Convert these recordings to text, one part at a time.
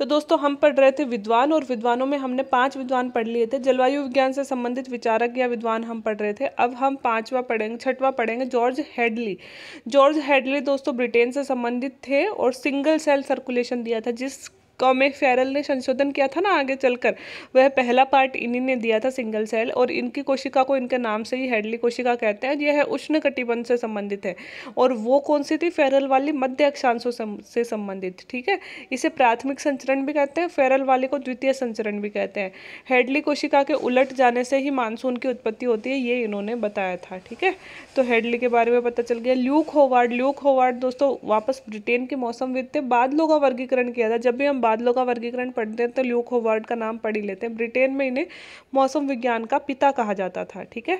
तो दोस्तों हम पढ़ रहे थे विद्वान और विद्वानों में हमने पांच विद्वान पढ़ लिए थे जलवायु विज्ञान से संबंधित विचारक या विद्वान हम पढ़ रहे थे अब हम पांचवा पढ़ेंगे छठवा पढ़ेंगे जॉर्ज हेडली जॉर्ज हेडली दोस्तों ब्रिटेन से संबंधित थे और सिंगल सेल सर्कुलेशन दिया था जिस कॉमिक फेरल ने संशोधन किया था ना आगे चलकर वह पहला पार्ट इन्हीं ने दिया था सिंगल सेल और इनकी कोशिका को इनके नाम से ही हेडली कोशिका कहते हैं यह है उष्ण कटिबंध से संबंधित है और वो कौन सी थी फेरल वाली मध्य अक्षांशों से संबंधित ठीक है इसे प्राथमिक संचरण भी कहते हैं फेरल वाले को द्वितीय संचरण भी कहते हैं हेडली कोशिका के उलट जाने से ही मानसून की उत्पत्ति होती है ये इन्होंने बताया था ठीक है तो हेडली के बारे में पता चल गया ल्यूक होवार्ड ल्यूक होवार्ड दोस्तों वापस ब्रिटेन के मौसम विद थे बाद का वर्गीकरण किया था जब भी हम बादलों का वर्गीकरण पढ़ते हैं तो ल्यूक होवर्ड का नाम पढ़ ही लेते हैं ब्रिटेन में इन्हें मौसम विज्ञान का पिता कहा जाता था ठीक है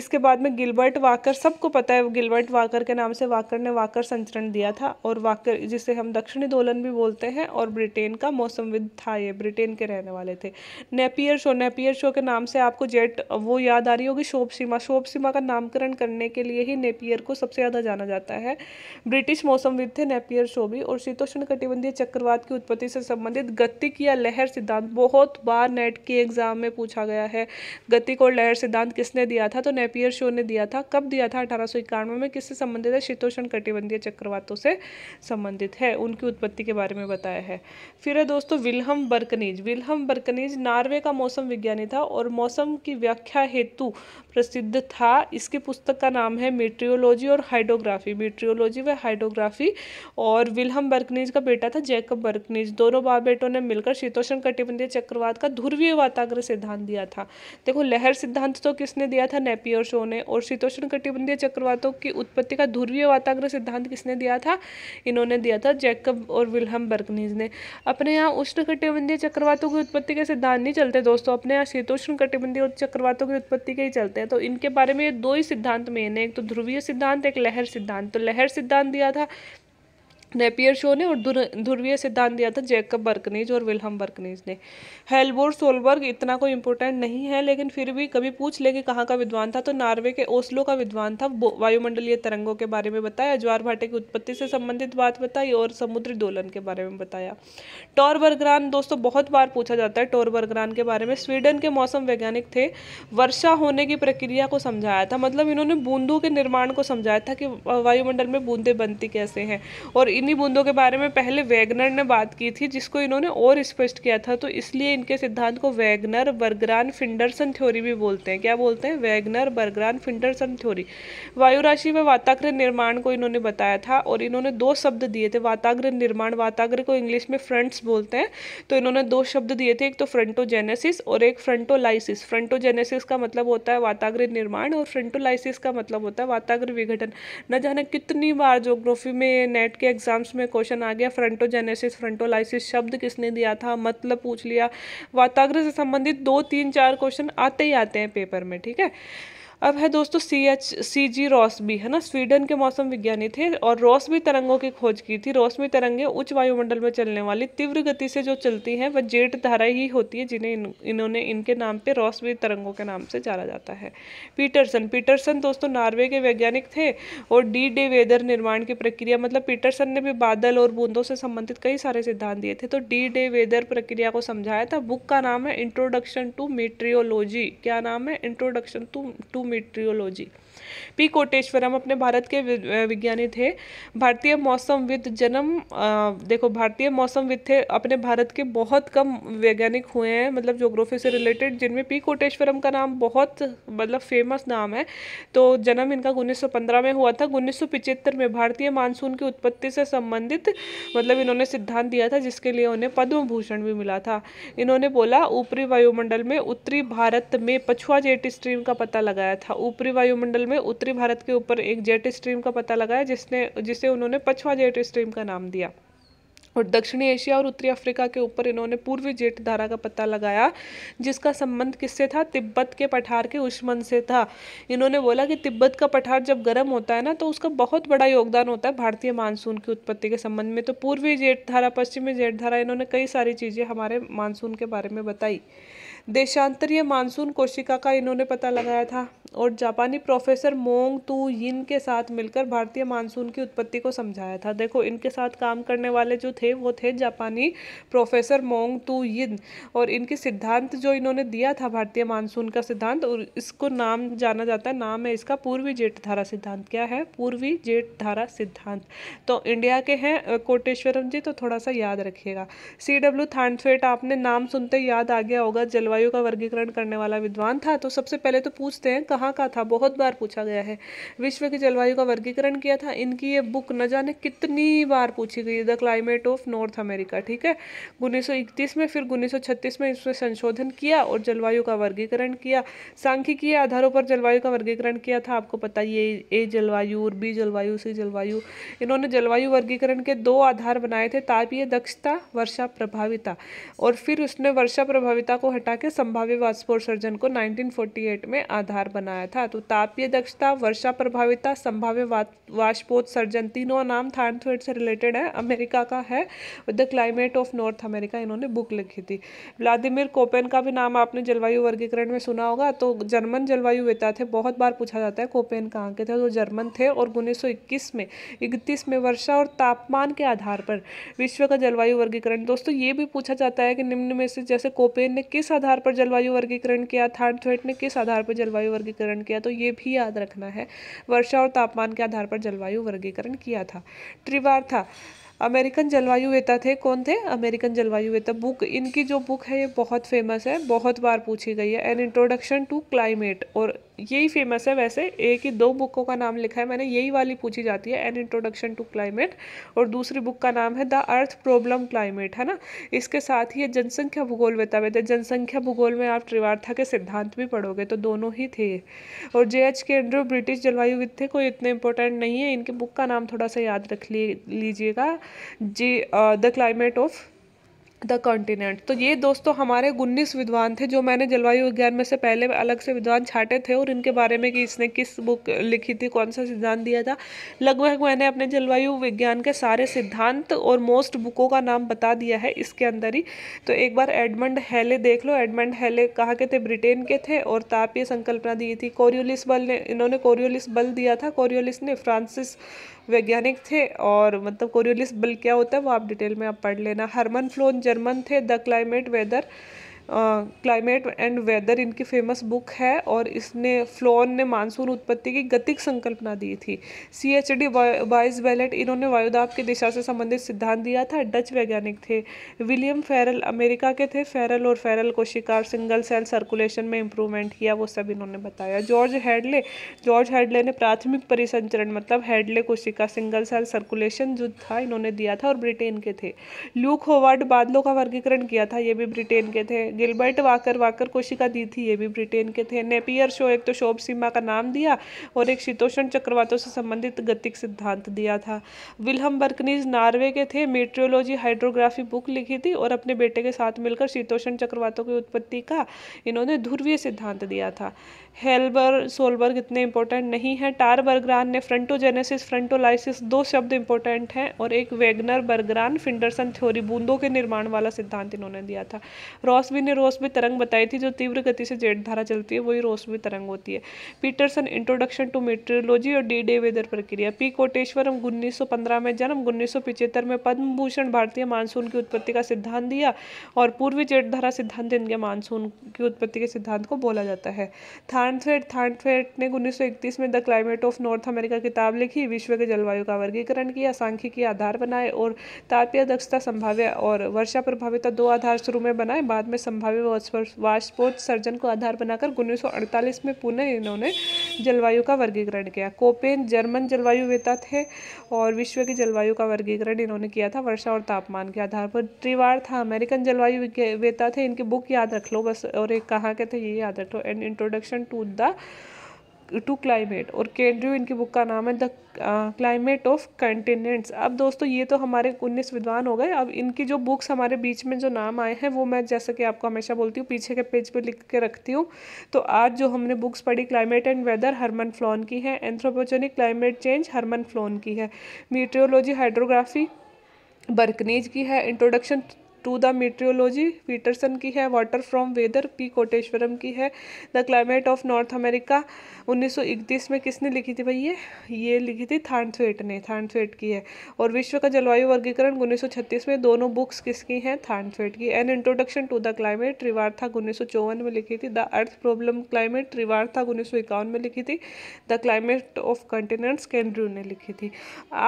इसके बाद में गिलबर्ट वाकर सबको पता है गिलबर्ट वाकर के नाम से वाकर ने वाकर संचरण दिया था और वाकर जिसे हम दक्षिणी दोलन भी बोलते हैं और ब्रिटेन का मौसमविद था ये ब्रिटेन के रहने वाले थे नेपियर शो नेपियर शो के नाम से आपको जेट वो याद आ रही होगी शोभ सीमा शोभ सीमा का नामकरण करने के लिए ही नेपियर को सबसे ज़्यादा जाना जाता है ब्रिटिश मौसमविद थे नेपियर शो भी और शीतोष्ण कटिबंधीय चक्रवात की उत्पत्ति से संबंधित गतिक या लहर सिद्धांत बहुत बार नेट के एग्ज़ाम में पूछा गया है गतिक और लहर सिद्धांत किसने दिया था तो नेपियर शो ने दिया था कब दिया था अठारह में किससे संबंधित है शीतोषण कटिबंधीय चक्रवातों से संबंधित है उनकी उत्पत्ति के बारे में बताया है फिर है दोस्तों Wilhelm Bjerknes Wilhelm Bjerknes Norway का मौसम विज्ञानी था और मौसम की व्याख्या हेतु प्रसिद्ध था इसकी पुस्तक का नाम है मेट्रियोलॉजी और हाइड्रोग्राफी मेट्रियोलॉजी व हाइड्रोग्राफी और विलहम बर्कनीज का बेटा था जैकब बर्कनीज दोनों बाप बेटों ने मिलकर शीतोष्ण कटिबंधीय चक्रवात का ध्रुवीय वाताग्रह सिद्धांत दिया था देखो लहर सिद्धांत तो किसने दिया था नेपियर शो ने और शीतोष्ण कटिबंधीय चक्रवातों की उत्पत्ति का ध्रुवीय वाताग्रह सिद्धांत किसने दिया था इन्होंने दिया था जैकब और विलहम बर्कनीज ने अपने यहाँ उष्ण कटिबंधीय चक्रवातों की उत्पत्ति के सिद्धांत नहीं चलते दोस्तों अपने यहाँ शीतोष्ण कटिबंधीय चक्रवातों की उत्पत्ति के ही चलते जाते हैं तो इनके बारे में दो ही सिद्धांत मेन है एक तो ध्रुवीय सिद्धांत एक लहर सिद्धांत तो लहर सिद्धांत दिया था नेपियर शो ने और ध्रुवीय सिद्धांत दिया था जैकब बर्कनीज और विल्हम बर्कनीज ने हेलबोर सोलबर्ग इतना कोई इंपॉर्टेंट नहीं है लेकिन फिर भी कभी पूछ ले कि कहाँ का विद्वान था तो नार्वे के ओस्लो का विद्वान था वायुमंडलीय तरंगों के बारे में बताया ज्वार भाटे की उत्पत्ति से संबंधित बात बताई और समुद्री दोलन के बारे में बताया टोर बर्गरान दोस्तों बहुत बार पूछा जाता है टोर बर्गरान के बारे में स्वीडन के मौसम वैज्ञानिक थे वर्षा होने की प्रक्रिया को समझाया था मतलब इन्होंने बूंदों के निर्माण को समझाया था कि वायुमंडल में बूंदे बनती कैसे हैं और इन्हीं बूंदों के बारे में पहले वैगनर ने बात की थी जिसको इन्होंने और स्पष्ट किया था तो इसलिए इनके सिद्धांत को वैगनर बर्गरान फिंडरसन थ्योरी भी बोलते हैं क्या बोलते हैं वैगनर बर्गरान फिंडरसन थ्योरी वायु राशि में वाताग्र निर्माण को इन्होंने बताया था और इन्होंने दो शब्द दिए थे वाताग्र निर्माण वाताग्र को इंग्लिश में फ्रंट्स बोलते हैं तो इन्होंने दो शब्द दिए थे एक तो फ्रंटोजेनेसिस और एक फ्रंटोलाइसिस फ्रंटोजेनेसिस का मतलब होता है वाताग्र निर्माण और फ्रंटोलाइसिस का मतलब होता है वाताग्र विघटन न जाने कितनी बार जोग्राफी में नेट के एग्जाम एग्जाम्स में क्वेश्चन आ गया फ्रंटोजेनेसिस फ्रंटोलाइसिस शब्द किसने दिया था मतलब पूछ लिया वाताग्र से संबंधित दो तीन चार क्वेश्चन आते ही आते हैं पेपर में ठीक है अब है दोस्तों सी एच सी जी रॉसबी है ना स्वीडन के मौसम विज्ञानी थे और रॉसबी तरंगों की खोज की थी रॉसबी तरंगे उच्च वायुमंडल में चलने वाली तीव्र गति से जो चलती हैं वह जेट धारा ही होती है जिन्हें इन, इन्होंने इनके नाम पे रॉसबी तरंगों के नाम से जाना जाता है पीटरसन पीटरसन दोस्तों नॉर्वे के वैज्ञानिक थे और डी डे वेदर निर्माण की प्रक्रिया मतलब पीटरसन ने भी बादल और बूंदों से संबंधित कई सारे सिद्धांत दिए थे तो डी डे वेदर प्रक्रिया को समझाया था बुक का नाम है इंट्रोडक्शन टू मेट्रियोलॉजी क्या नाम है introduction to to meteorology P Koteswaram अपने भारत के विज्ञानी थे भारतीय मौसमविद जन्म देखो भारतीय मौसमविद थे अपने भारत के बहुत कम वैज्ञानिक हुए हैं मतलब जोग्राफी से रिलेटेड जिनमें पी कोटेश्वरम का नाम बहुत मतलब फेमस नाम है तो जन्म इनका उन्नीस में हुआ था उन्नीस में भारतीय मानसून की उत्पत्ति से संबंधित मतलब इन्होंने सिद्धांत दिया था जिसके लिए उन्हें पद्म भूषण भी मिला था इन्होंने बोला ऊपरी वायुमंडल में उत्तरी भारत में पछुआ जेट स्ट्रीम का पता लगाया था ऊपरी वायुमंडल में उत्तरी भारत के ऊपर एक जेट स्ट्रीम का पता लगाया जिसने जिसे उन्होंने पछवा जेट स्ट्रीम का नाम दिया और दक्षिणी एशिया और उत्तरी अफ्रीका के ऊपर इन्होंने पूर्वी जेट धारा का पता लगाया जिसका संबंध किससे था तिब्बत के पठार के उष्मन से था इन्होंने बोला कि तिब्बत का पठार जब गर्म होता है ना तो उसका बहुत बड़ा योगदान होता है भारतीय मानसून की उत्पत्ति के संबंध में तो पूर्वी जेट धारा पश्चिमी जेट धारा इन्होंने कई सारी चीज़ें हमारे मानसून के बारे में बताई देशांतरीय मानसून कोशिका का इन्होंने पता लगाया था और जापानी प्रोफेसर मोंग तू यिन के साथ मिलकर भारतीय मानसून की उत्पत्ति को समझाया था देखो इनके साथ काम करने वाले जो थे वो थे जापानी प्रोफेसर मोंग तू यिन और इनके सिद्धांत जो इन्होंने दिया था भारतीय मानसून का सिद्धांत और इसको नाम जाना जाता है नाम है इसका पूर्वी जेठ धारा सिद्धांत क्या है पूर्वी जेठ धारा सिद्धांत तो इंडिया के हैं कोटेश्वरम जी तो थोड़ा सा याद रखिएगा सी डब्ल्यू थानफेट आपने नाम सुनते याद आ गया होगा जलवायु का वर्गीकरण करने वाला विद्वान था तो सबसे पहले तो पूछते हैं कहाँ का था बहुत बार पूछा गया है विश्व की जलवायु का वर्गीकरण किया था इनकी ये बुक न जाने कितनी बार पूछी गई the climate of North America ठीक है उन्नीस में फिर उन्नीस में इसमें संशोधन किया और जलवायु का वर्गीकरण किया सांख्यिकीय आधारों पर जलवायु का वर्गीकरण किया था आपको पता ये ए जलवायु और बी जलवायु सी जलवायु इन्होंने जलवायु वर्गीकरण के दो आधार बनाए थे तापीय दक्षता वर्षा प्रभाविता और फिर उसने वर्षा प्रभाविता को हटा के संभाव्य वाष्पोत्सर्जन को 1948 में आधार बना बनाया था तो तापीय दक्षता वर्षा प्रभाविता संभाव्य वाष्पोत्सर्जन तीनों नाम थार्नथवेट से रिलेटेड है अमेरिका का है the climate of North America इन्होंने बुक लिखी थी व्लादिमिर कोपेन का भी नाम आपने जलवायु वर्गीकरण में सुना होगा तो जर्मन जलवायु वेता थे बहुत बार पूछा जाता है कोपेन कहाँ के थे तो जर्मन थे और उन्नीस में इकतीस में वर्षा और तापमान के आधार पर विश्व का जलवायु वर्गीकरण दोस्तों ये भी पूछा जाता है कि निम्न में से जैसे कोपेन ने किस आधार पर जलवायु वर्गीकरण किया थार्नथवेट ने किस आधार पर जलवायु वर्गीकरण वर्गीकरण किया तो ये भी याद रखना है वर्षा और तापमान के आधार पर जलवायु वर्गीकरण किया था त्रिवार था अमेरिकन जलवायु वेता थे कौन थे अमेरिकन जलवायु वेता बुक इनकी जो बुक है ये बहुत फेमस है बहुत बार पूछी गई है एन इंट्रोडक्शन टू क्लाइमेट और यही फेमस है वैसे एक ही दो बुकों का नाम लिखा है मैंने यही वाली पूछी जाती है एन इंट्रोडक्शन टू क्लाइमेट और दूसरी बुक का नाम है द अर्थ प्रॉब्लम क्लाइमेट है ना इसके साथ ही ये जनसंख्या भूगोल बतावे थे जनसंख्या भूगोल में आप त्रिवार्था के सिद्धांत भी पढ़ोगे तो दोनों ही थे और J H Kendrew British जलवायुविद थे कोई इतने इंपॉर्टेंट नहीं है इनकी बुक का नाम थोड़ा सा याद रख लीजिएगा जी the climate of the continent तो ये दोस्तों हमारे उन्नीस विद्वान थे जो मैंने जलवायु विज्ञान में से पहले अलग से विद्वान छाटे थे और इनके बारे में कि इसने किस बुक लिखी थी कौन सा सिद्धांत दिया था लगभग मैंने अपने जलवायु विज्ञान के सारे सिद्धांत और मोस्ट बुकों का नाम बता दिया है इसके अंदर ही तो एक बार एडमंड हैले देख लो एडमंड हैले कहाँ के थे ब्रिटेन के थे और तापीय संकल्पना दी थी कोरियोलिस बल ने इन्होंने कोरियोलिस बल दिया था कोरियोलिस ने फ्रांसिस वैज्ञानिक थे और मतलब कोरियोलिस बल क्या होता है वो आप डिटेल में आप पढ़ लेना हरमन फ्लोन जर्मन थे the climate weather climate and weather इनकी फेमस बुक है और इसने फ्लोन ने मानसून उत्पत्ति की गतिक संकल्पना दी थी C H D Buys Ballot इन्होंने वायुदाब की दिशा से संबंधित सिद्धांत दिया था डच वैज्ञानिक थे विलियम फेरल अमेरिका के थे फेरल और फेरल को शिकार सिंगल सेल सर्कुलेशन में इंप्रूवमेंट किया वो सब इन्होंने बताया जॉर्ज हेडले जॉर्ज हेडले ने प्राथमिक परिसंचरण मतलब हेडले कोशिका सिंगल सेल सर्कुलेशन जो था इन्होंने दिया था और ब्रिटेन के थे ल्यूक होवार्ड बादलों का वर्गीकरण किया था ये भी ब्रिटेन के थे गिलबर्ट वाकर वाकर कोशिका दी थी ये भी ब्रिटेन के थे नेपियर शो एक तो शोभ सीमा का नाम दिया और एक शीतोषण चक्रवातों से संबंधित गतिक सिद्धांत दिया था विलहम बर्कनीज नार्वे के थे मेट्रियोलॉजी हाइड्रोग्राफी बुक लिखी थी और अपने बेटे के साथ मिलकर शीतोषण चक्रवातों की उत्पत्ति का इन्होंने ध्रुवीय सिद्धांत दिया था हेल्बर सोलबर्ग इतने इंपॉर्टेंट नहीं है टार बर्ग्रान ने फ्रंटोजेनेसिस फ्रंटोलाइसिस दो शब्द इंपॉर्टेंट हैं और एक वेगनर बर्ग्रान फिंडरसन थ्योरी बूंदों के निर्माण वाला सिद्धांत इन्होंने दिया था रॉस पृथ्वी ने रोशमी तरंग बताई थी जो तीव्र गति से जेड धारा चलती है वही रोशमी तरंग होती है पीटरसन इंट्रोडक्शन टू मेट्रोलॉजी और डी डे वेदर प्रक्रिया पी कोटेश्वरम उन्नीस में जन्म उन्नीस में पद्म भूषण भारतीय मानसून की उत्पत्ति का सिद्धांत दिया और पूर्वी जेड धारा सिद्धांत इनके मानसून की उत्पत्ति के सिद्धांत को बोला जाता है थानफेट थानफेट ने उन्नीस में the climate of North America किताब लिखी विश्व के जलवायु का वर्गीकरण किया सांख्यिकी आधार बनाए और तापीय दक्षता संभाव्य और वर्षा प्रभावित दो आधार शुरू में बनाए बाद में संभाव्य वाष्पोत सर्जन को आधार बनाकर उन्नीस में पुनः इन्होंने जलवायु का वर्गीकरण किया कोपेन जर्मन जलवायु वेता थे और विश्व की जलवायु का वर्गीकरण इन्होंने किया था वर्षा और तापमान के आधार पर ट्रिवार था अमेरिकन जलवायु वेता थे इनकी बुक याद रख लो बस और एक कहाँ के थे ये याद रख लो and introduction to the to climate और केंड्रू इनकी बुक का नाम है द क्लाइमेट ऑफ कंटिनेंट्स अब दोस्तों ये तो हमारे उन्नीस विद्वान हो गए अब इनकी जो बुक्स हमारे बीच में जो नाम आए हैं वो मैं जैसे कि आपको हमेशा बोलती हूँ पीछे के पेज पर पे लिख के रखती हूँ तो आज जो हमने बुक्स पढ़ी climate and weather Hermann Flohn की है anthropogenic climate change Hermann Flohn की है मीट्रियोलॉजी हाइड्रोग्राफी बर्कनीज की है introduction to the meteorology Petterssen की है water from weather P Koteswaram की है the climate of North America 1931 में किसने लिखी थी भाई ये ये लिखी थी थानस्वेट ने थानस्वेट की है और विश्व का जलवायु वर्गीकरण 1936 में दोनों बुक्स किसकी हैं थानस्वेट की an introduction to the climate था उन्नीस में लिखी थी द अर्थ प्रॉब्लम क्लाइमेट था उन्नीस में लिखी थी the climate of continents Kendrew ने लिखी थी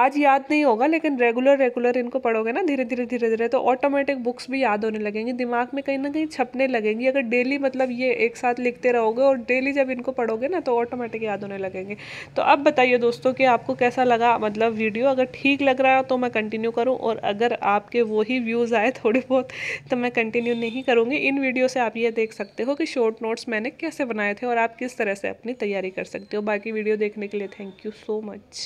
आज याद नहीं होगा लेकिन रेगुलर रेगुलर इनको पढ़ोगे ना धीरे धीरे धीरे धीरे तो ऑटोमेटिक बुक्स भी याद होने लगेंगी दिमाग में कहीं ना कहीं छपने लगेंगी अगर डेली मतलब ये एक साथ लिखते रहोगे और डेली जब इनको पढ़ोगे ना तो ऑटोमेटिक याद होने लगेंगे तो अब बताइए दोस्तों कि आपको कैसा लगा मतलब वीडियो अगर ठीक लग रहा है तो मैं कंटिन्यू करूँ और अगर आपके वही व्यूज़ आए थोड़े बहुत तो मैं कंटिन्यू नहीं करूँगी इन वीडियो से आप ये देख सकते हो कि शॉर्ट नोट्स मैंने कैसे बनाए थे और आप किस तरह से अपनी तैयारी कर सकते हो बाकी वीडियो देखने के लिए थैंक यू सो मच